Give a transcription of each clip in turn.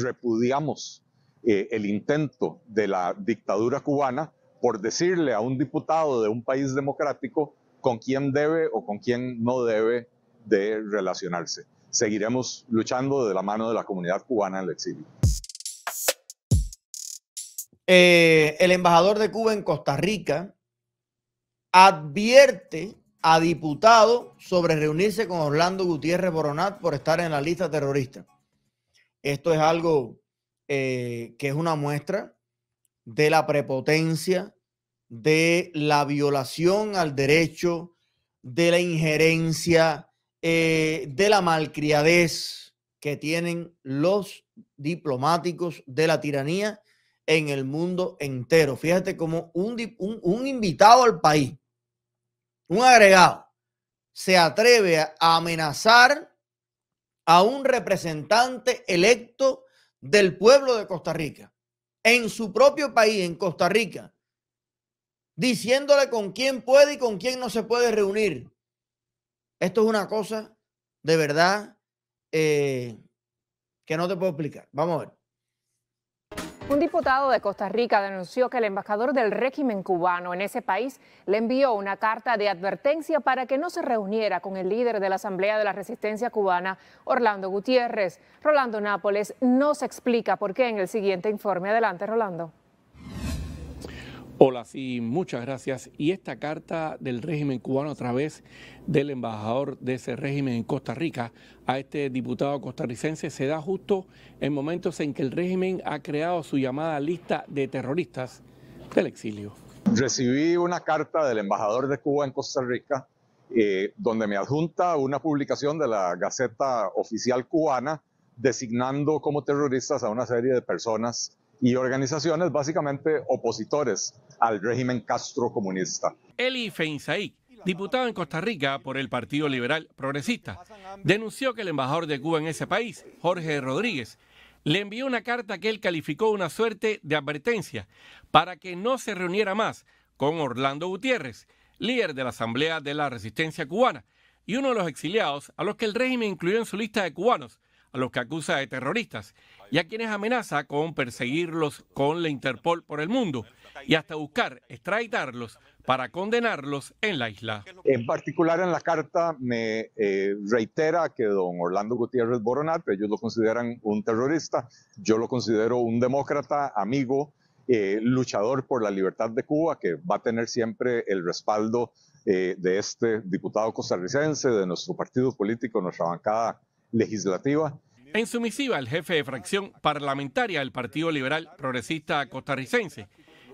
repudiamos eh, el intento de la dictadura cubana por decirle a un diputado de un país democrático con quién debe o con quién no debe de relacionarse. Seguiremos luchando de la mano de la comunidad cubana en el exilio. Eh, el embajador de Cuba en Costa Rica advierte a diputado sobre reunirse con Orlando Gutiérrez Boronat por estar en la lista terrorista. Esto es algo eh, que es una muestra de la prepotencia, de la violación al derecho, de la injerencia, eh, de la malcriadez que tienen los diplomáticos de la tiranía en el mundo entero. Fíjate cómo un invitado al país, un agregado, se atreve a amenazar a un representante electo del pueblo de Costa Rica, en su propio país, en Costa Rica, diciéndole con quién puede y con quién no se puede reunir. Esto es una cosa de verdad eh, que no te puedo explicar. Vamos a ver. Un diputado de Costa Rica denunció que el embajador del régimen cubano en ese país le envió una carta de advertencia para que no se reuniera con el líder de la Asamblea de la Resistencia Cubana, Orlando Gutiérrez. Rolando Nápoles no se explica por qué en el siguiente informe. Adelante, Rolando. Hola, sí, muchas gracias. Y esta carta del régimen cubano a través del embajador de ese régimen en Costa Rica a este diputado costarricense se da justo en momentos en que el régimen ha creado su llamada lista de terroristas del exilio. Recibí una carta del embajador de Cuba en Costa Rica eh, donde me adjunta una publicación de la Gaceta Oficial Cubana designando como terroristas a una serie de personas y organizaciones básicamente opositores al régimen Castro comunista. Eli Feinsaik, diputado en Costa Rica por el Partido Liberal Progresista, denunció que el embajador de Cuba en ese país, Jorge Rodríguez, le envió una carta que él calificó una suerte de advertencia para que no se reuniera más con Orlando Gutiérrez, líder de la Asamblea de la Resistencia Cubana y uno de los exiliados a los que el régimen incluyó en su lista de cubanos, a los que acusa de terroristas y a quienes amenaza con perseguirlos con la Interpol por el mundo y hasta buscar extraditarlos para condenarlos en la isla. En particular en la carta me eh, reitera que don Orlando Gutiérrez Boronat, ellos lo consideran un terrorista, yo lo considero un demócrata, amigo, eh, luchador por la libertad de Cuba, que va a tener siempre el respaldo eh, de este diputado costarricense, de nuestro partido político, nuestra bancada legislativa. En su el jefe de fracción parlamentaria del Partido Liberal Progresista Costarricense,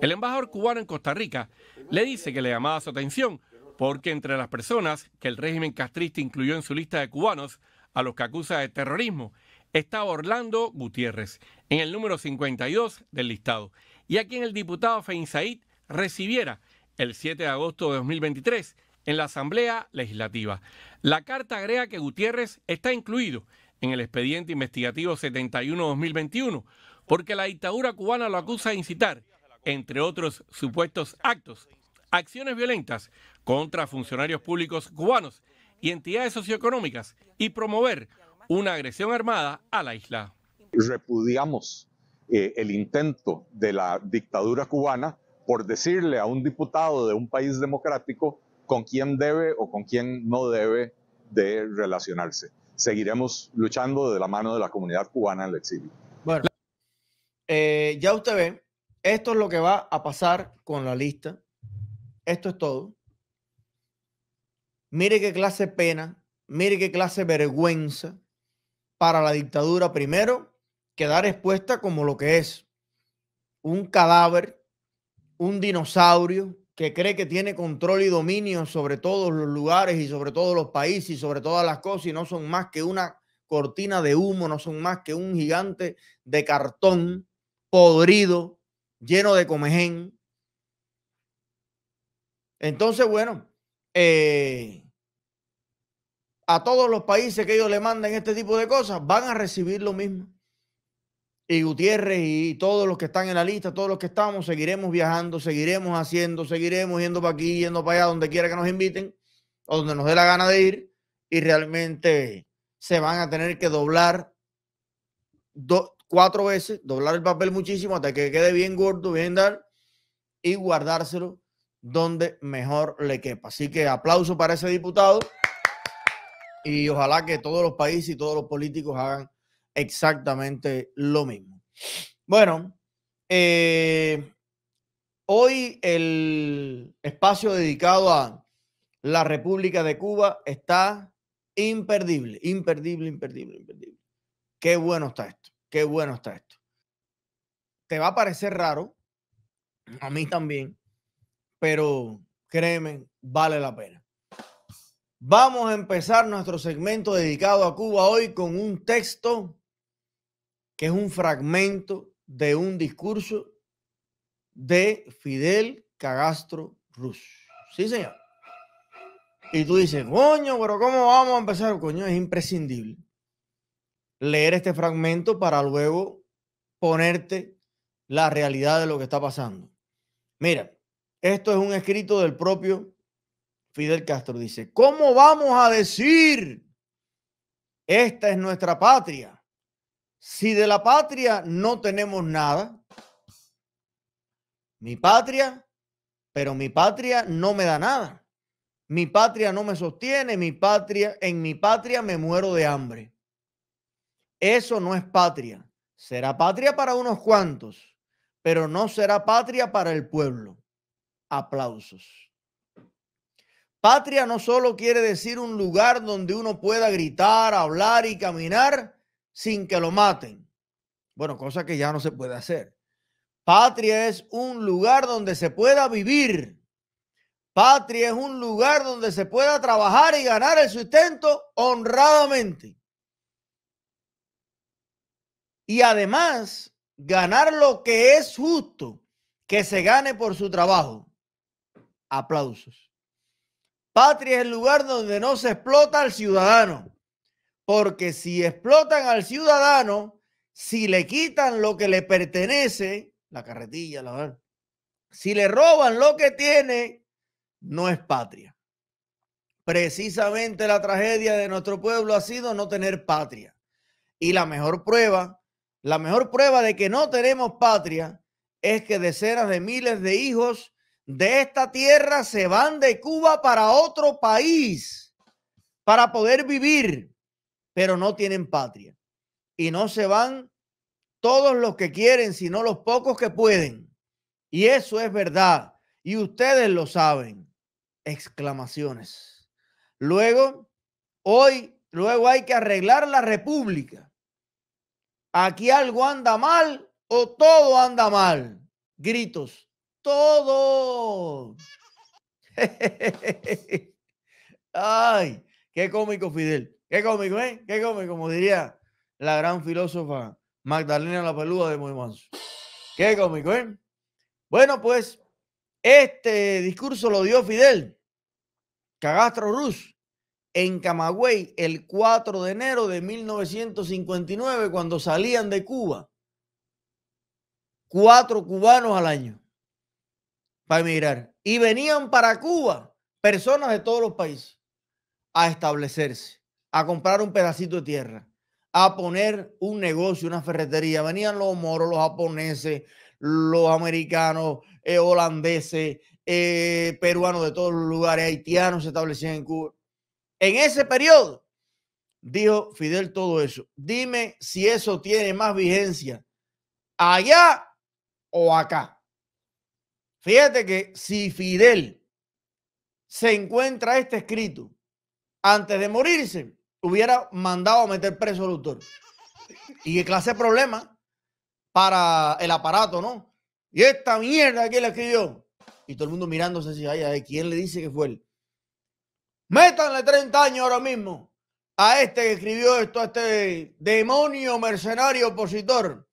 el embajador cubano en Costa Rica, le dice que le llamaba su atención porque entre las personas que el régimen castrista incluyó en su lista de cubanos a los que acusa de terrorismo estaba Orlando Gutiérrez, en el número 52 del listado, y a quien el diputado Fein Said recibiera el 7 de agosto de 2023 en la Asamblea Legislativa. La carta agrega que Gutiérrez está incluido en el expediente investigativo 71-2021, porque la dictadura cubana lo acusa de incitar, entre otros supuestos actos, acciones violentas contra funcionarios públicos cubanos y entidades socioeconómicas y promover una agresión armada a la isla. Repudiamos eh, el intento de la dictadura cubana por decirle a un diputado de un país democrático con quién debe o con quién no debe de relacionarse seguiremos luchando de la mano de la comunidad cubana en el exilio. Bueno, eh, ya usted ve, esto es lo que va a pasar con la lista. Esto es todo. Mire qué clase de pena, mire qué clase de vergüenza para la dictadura. Primero, quedar expuesta como lo que es un cadáver, un dinosaurio, que cree que tiene control y dominio sobre todos los lugares y sobre todos los países y sobre todas las cosas y no son más que una cortina de humo, no son más que un gigante de cartón podrido, lleno de comején. Entonces, bueno, eh, a todos los países que ellos le manden este tipo de cosas van a recibir lo mismo y Gutiérrez y todos los que están en la lista, todos los que estamos, seguiremos viajando, seguiremos haciendo, seguiremos yendo para aquí, yendo para allá, donde quiera que nos inviten o donde nos dé la gana de ir y realmente se van a tener que doblar cuatro veces, doblar el papel muchísimo hasta que quede bien gordo, bien dar y guardárselo donde mejor le quepa. Así que aplauso para ese diputado y ojalá que todos los países y todos los políticos hagan exactamente lo mismo. Bueno, eh, hoy el espacio dedicado a la República de Cuba está imperdible, imperdible, imperdible, imperdible. Qué bueno está esto, qué bueno está esto. Te va a parecer raro, a mí también, pero créeme, vale la pena. Vamos a empezar nuestro segmento dedicado a Cuba hoy con un texto que es un fragmento de un discurso de Fidel Cagastro Ruz. Sí, señor. Y tú dices, coño, pero ¿cómo vamos a empezar? Coño, es imprescindible leer este fragmento para luego ponerte la realidad de lo que está pasando. Mira, esto es un escrito del propio Fidel Castro. Dice, ¿cómo vamos a decir, esta es nuestra patria? Si de la patria no tenemos nada, mi patria, pero mi patria no me da nada. Mi patria no me sostiene, mi patria, en mi patria me muero de hambre. Eso no es patria. Será patria para unos cuantos, pero no será patria para el pueblo. Aplausos. Patria no solo quiere decir un lugar donde uno pueda gritar, hablar y caminar sin que lo maten. Bueno, cosa que ya no se puede hacer. Patria es un lugar donde se pueda vivir. Patria es un lugar donde se pueda trabajar y ganar el sustento honradamente. Y además, ganar lo que es justo, que se gane por su trabajo. Aplausos. Patria es el lugar donde no se explota al ciudadano. Porque si explotan al ciudadano, si le quitan lo que le pertenece, la carretilla, la si le roban lo que tiene, no es patria. Precisamente la tragedia de nuestro pueblo ha sido no tener patria. Y la mejor prueba, la mejor prueba de que no tenemos patria es que decenas de miles de hijos de esta tierra se van de Cuba para otro país para poder vivir pero no tienen patria. Y no se van todos los que quieren, sino los pocos que pueden. Y eso es verdad. Y ustedes lo saben. Exclamaciones. Luego, hoy, luego hay que arreglar la república. Aquí algo anda mal o todo anda mal. Gritos. Todo. Ay, qué cómico, Fidel. Qué cómico, ¿eh? Qué cómico, como diría la gran filósofa Magdalena la Peluda de Moimanso. Qué cómico, ¿eh? Bueno, pues este discurso lo dio Fidel Cagastro Ruz en Camagüey el 4 de enero de 1959, cuando salían de Cuba cuatro cubanos al año para emigrar. Y venían para Cuba personas de todos los países a establecerse a comprar un pedacito de tierra, a poner un negocio, una ferretería. Venían los moros, los japoneses, los americanos, eh, holandeses, eh, peruanos de todos los lugares, haitianos se establecían en Cuba. En ese periodo, dijo Fidel todo eso. Dime si eso tiene más vigencia allá o acá. Fíjate que si Fidel se encuentra este escrito antes de morirse, hubiera mandado a meter preso al autor. Y que clase de problema para el aparato, ¿no? Y esta mierda, que le escribió? Y todo el mundo mirándose así, ay, ¿quién le dice que fue él? Métanle 30 años ahora mismo a este que escribió esto, a este demonio mercenario opositor.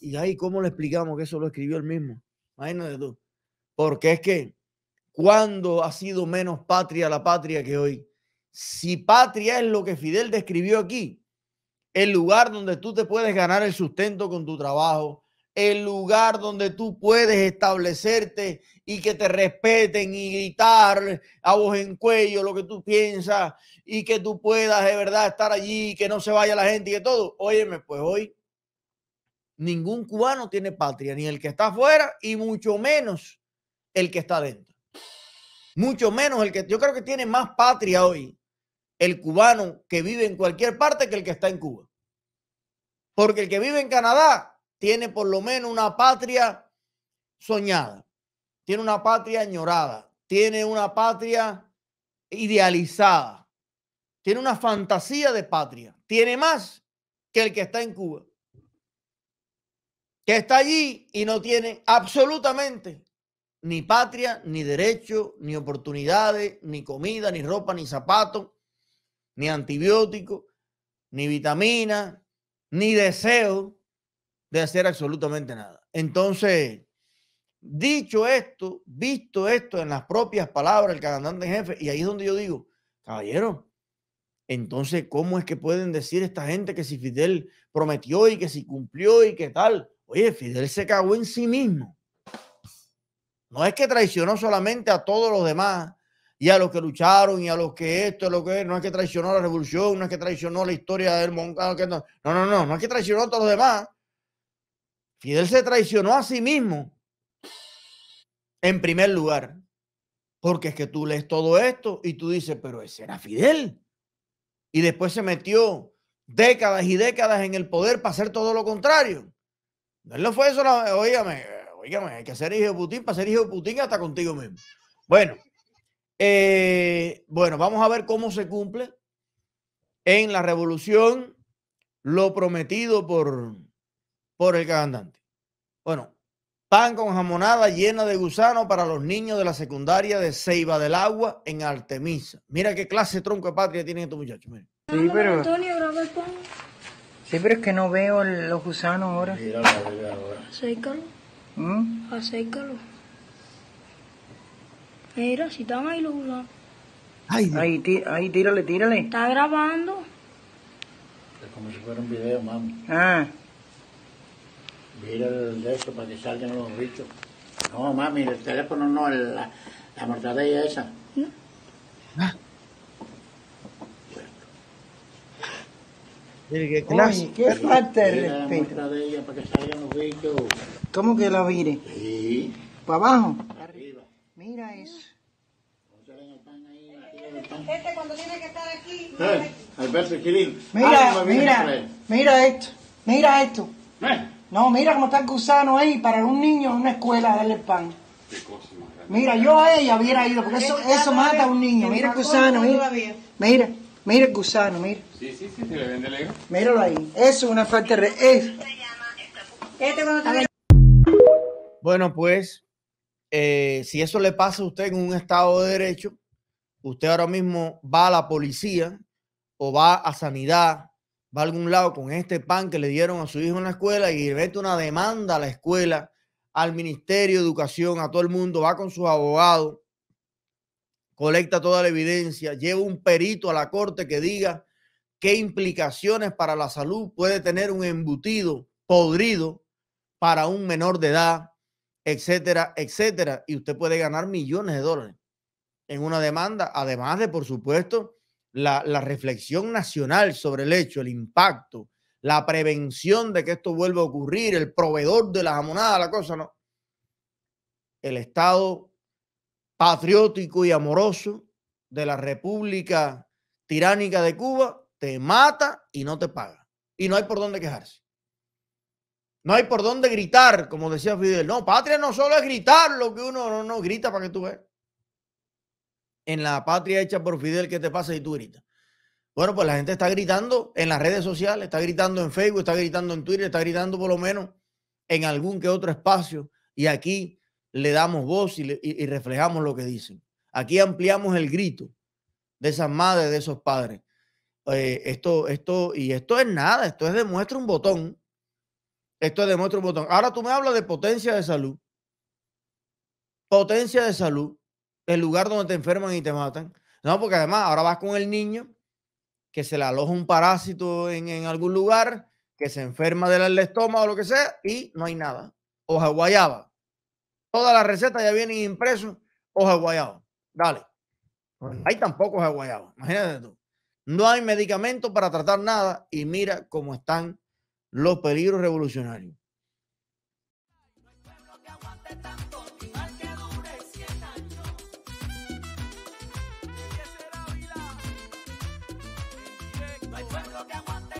Y ahí, ¿cómo le explicamos que eso lo escribió él mismo? Imagínate tú. Porque es que, ¿cuándo ha sido menos patria la patria que hoy? Si patria es lo que Fidel describió aquí, el lugar donde tú te puedes ganar el sustento con tu trabajo, el lugar donde tú puedes establecerte y que te respeten y gritar a voz en cuello lo que tú piensas y que tú puedas de verdad estar allí, que no se vaya la gente y que todo. Óyeme, pues hoy ningún cubano tiene patria, ni el que está afuera y mucho menos el que está dentro. Mucho menos el que yo creo que tiene más patria hoy el cubano que vive en cualquier parte que el que está en Cuba. Porque el que vive en Canadá tiene por lo menos una patria soñada, tiene una patria añorada, tiene una patria idealizada, tiene una fantasía de patria, tiene más que el que está en Cuba, que está allí y no tiene absolutamente ni patria, ni derecho, ni oportunidades, ni comida, ni ropa, ni zapatos, ni antibiótico, ni vitamina, ni deseo de hacer absolutamente nada. Entonces, dicho esto, visto esto en las propias palabras del comandante jefe, y ahí es donde yo digo, caballero, entonces, ¿cómo es que pueden decir esta gente que si Fidel prometió y que si cumplió y que tal? Oye, Fidel se cagó en sí mismo. No es que traicionó solamente a todos los demás, y a los que lucharon y a los que esto, es lo que no es que traicionó la revolución, no es que traicionó la historia del Moncada, no, no, no, no, es que traicionó a todos los demás. Fidel se traicionó a sí mismo en primer lugar, porque es que tú lees todo esto y tú dices, pero ese era Fidel. Y después se metió décadas y décadas en el poder para hacer todo lo contrario. No fue eso, oígame, oígame, hay que ser hijo de Putin para ser hijo de Putin hasta contigo mismo. Bueno, eh, bueno, vamos a ver cómo se cumple en la revolución lo prometido por, por el cantante. Bueno, pan con jamonada llena de gusano para los niños de la secundaria de Ceiba del Agua en Artemisa. Mira qué clase tronco de patria tiene estos muchachos. Sí, pero... Sí, pero es que no veo los gusanos ahora. Mira, ahora. ¿Mm? Mira, si están ahí los gusanos. Ay, ahí, ahí, tírale, tírale. Está grabando. Es como si fuera un video, mami. Ah. Mira el de eso para que salgan los bichos. No, mami, el teléfono no, la, la mortadella esa. ¿No? Ah. ¿Qué clase? Oye, ¿qué falta de La para que salgan los bichos. ¿Cómo que la vire? Sí. ¿Para abajo? Este cuando tiene que estar aquí. Eh, Alberto Mira, ah, mira, mira esto. Mira esto. Eh. No, mira cómo está el gusano ahí para un niño en una escuela darle pan. Qué cosa mira, yo a ella hubiera ido, porque eso, eso mata a un niño. Mira el gusano, mira. Mira, mira el gusano, mira. Sí, sí, sí, se le vende lejos. Míralo ahí. Eso es una falta de... Es. Este cuando te... Bueno, pues, eh, si eso le pasa a usted en un estado de derecho, usted ahora mismo va a la policía o va a sanidad, va a algún lado con este pan que le dieron a su hijo en la escuela y mete una demanda a la escuela, al Ministerio de Educación, a todo el mundo, va con sus abogados, colecta toda la evidencia, lleva un perito a la corte que diga qué implicaciones para la salud puede tener un embutido podrido para un menor de edad, etcétera, etcétera. Y usted puede ganar millones de dólares en una demanda, además de, por supuesto, la, reflexión nacional sobre el hecho, el impacto, la prevención de que esto vuelva a ocurrir, el proveedor de las amonadas, la cosa, ¿no? El Estado patriótico y amoroso de la República Tiránica de Cuba te mata y no te paga. Y no hay por dónde quejarse. No hay por dónde gritar, como decía Fidel. No, patria no solo es gritar lo que uno no grita para que tú veas en la patria hecha por Fidel que te pasa y tú gritas. Bueno, pues la gente está gritando en las redes sociales, está gritando en Facebook, está gritando en Twitter, está gritando por lo menos en algún que otro espacio. Y aquí le damos voz y, reflejamos lo que dicen. Aquí ampliamos el grito de esas madres, de esos padres. Eh, esto, esto, y esto es nada, esto es demuestra un botón. Esto es demuestra un botón. Ahora tú me hablas de potencia de salud. Potencia de salud el lugar donde te enferman y te matan. No, porque además ahora vas con el niño que se le aloja un parásito en, algún lugar, que se enferma del estómago o lo que sea, y no hay nada. Hoja guayaba. Todas las recetas ya vienen impresas, hoja guayaba. Dale. Ahí tampoco hoja guayaba. Imagínate tú. No hay medicamento para tratar nada y mira cómo están los peligros revolucionarios.